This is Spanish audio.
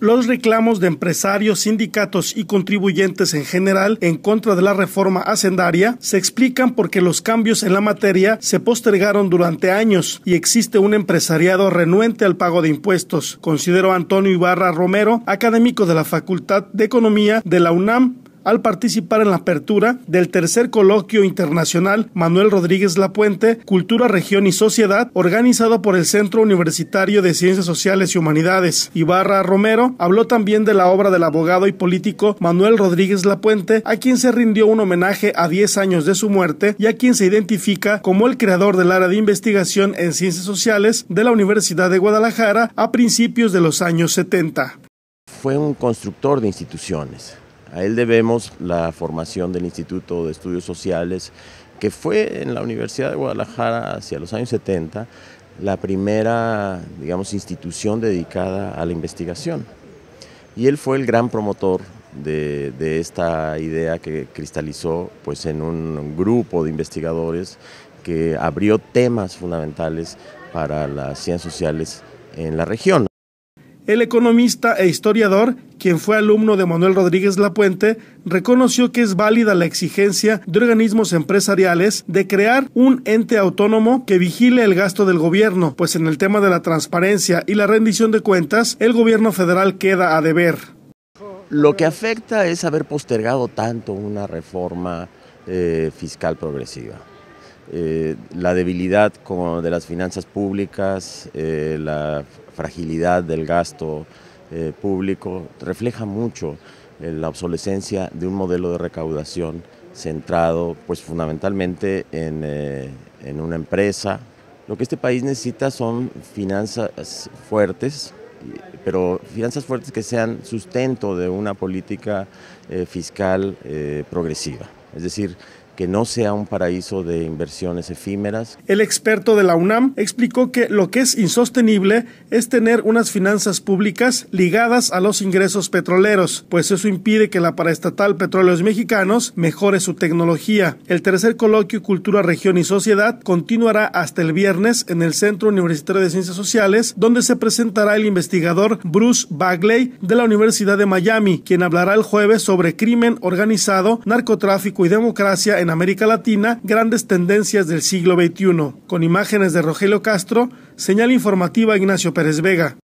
Los reclamos de empresarios, sindicatos y contribuyentes en general en contra de la reforma hacendaria se explican porque los cambios en la materia se postergaron durante años y existe un empresariado renuente al pago de impuestos, consideró Antonio Ibarra Romero, académico de la Facultad de Economía de la UNAM al participar en la apertura del tercer coloquio internacional Manuel Rodríguez Lapuente, Cultura, Región y Sociedad, organizado por el Centro Universitario de Ciencias Sociales y Humanidades. Ibarra Romero habló también de la obra del abogado y político Manuel Rodríguez Lapuente, a quien se rindió un homenaje a 10 años de su muerte y a quien se identifica como el creador del área de investigación en ciencias sociales de la Universidad de Guadalajara a principios de los años 70. Fue un constructor de instituciones, a él debemos la formación del Instituto de Estudios Sociales, que fue en la Universidad de Guadalajara hacia los años 70 la primera, digamos, institución dedicada a la investigación. Y él fue el gran promotor de, esta idea que cristalizó pues, en un grupo de investigadores que abrió temas fundamentales para las ciencias sociales en la región. El economista e historiador, quien fue alumno de Manuel Rodríguez Lapuente, reconoció que es válida la exigencia de organismos empresariales de crear un ente autónomo que vigile el gasto del gobierno, pues en el tema de la transparencia y la rendición de cuentas, el gobierno federal queda a deber. Lo que afecta es haber postergado tanto una reforma eh, fiscal progresiva. Eh, la debilidad como de las finanzas públicas, eh, la fragilidad del gasto eh, público, refleja mucho eh, la obsolescencia de un modelo de recaudación centrado pues fundamentalmente eh, en, una empresa. Lo que este país necesita son finanzas fuertes, pero finanzas fuertes que sean sustento de una política fiscal progresiva. Es decir, que no sea un paraíso de inversiones efímeras. El experto de la UNAM explicó que lo que es insostenible es tener unas finanzas públicas ligadas a los ingresos petroleros, pues eso impide que la paraestatal Petróleos Mexicanos mejore su tecnología. El tercer coloquio Cultura, Región y Sociedad continuará hasta el viernes en el Centro Universitario de Ciencias Sociales, donde se presentará el investigador Bruce Bagley de la Universidad de Miami, quien hablará el jueves sobre crimen organizado, narcotráfico y democracia en América Latina grandes tendencias del siglo XXI. Con imágenes de Rogelio Castro, señal informativa Ignacio Pérez Vega.